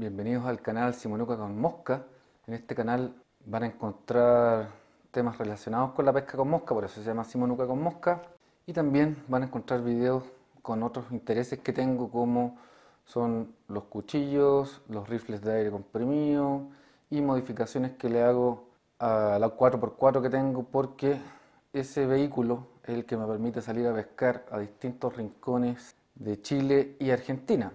Bienvenidos al canal Simonuca con Mosca. En este canal van a encontrar temas relacionados con la pesca con mosca, por eso se llama Simonuca con Mosca. Y también van a encontrar videos con otros intereses que tengo como son los cuchillos, los rifles de aire comprimido y modificaciones que le hago a la 4x4 que tengo porque ese vehículo es el que me permite salir a pescar a distintos rincones de Chile y Argentina.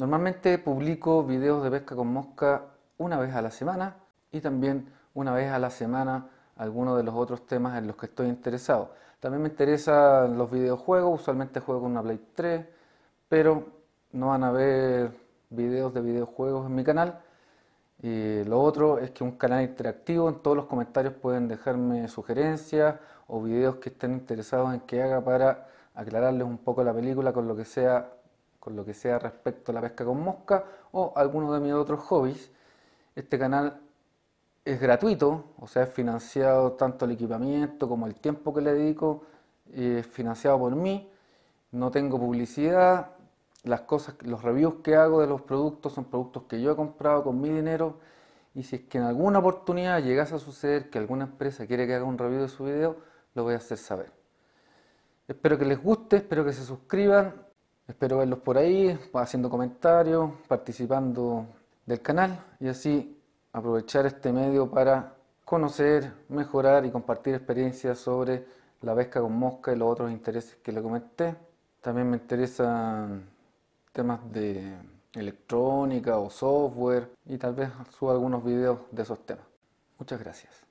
Normalmente publico videos de pesca con mosca una vez a la semana y también una vez a la semana algunos de los otros temas en los que estoy interesado. También me interesan los videojuegos, usualmente juego con una Play 3, pero no van a ver videos de videojuegos en mi canal. Y lo otro es que un canal interactivo, en todos los comentarios pueden dejarme sugerencias o videos que estén interesados en que haga para aclararles un poco la película con lo que sea con lo que sea respecto a la pesca con mosca o algunos de mis otros hobbies. Este canal es gratuito, o sea, es financiado tanto el equipamiento como el tiempo que le dedico, es financiado por mí, no tengo publicidad, las cosas, los reviews que hago de los productos son productos que yo he comprado con mi dinero y si es que en alguna oportunidad llegase a suceder que alguna empresa quiere que haga un review de su video, lo voy a hacer saber. Espero que les guste, espero que se suscriban, Espero verlos por ahí, haciendo comentarios, participando del canal y así aprovechar este medio para conocer, mejorar y compartir experiencias sobre la pesca con mosca y los otros intereses que le comenté. También me interesan temas de electrónica o software y tal vez suba algunos videos de esos temas. Muchas gracias.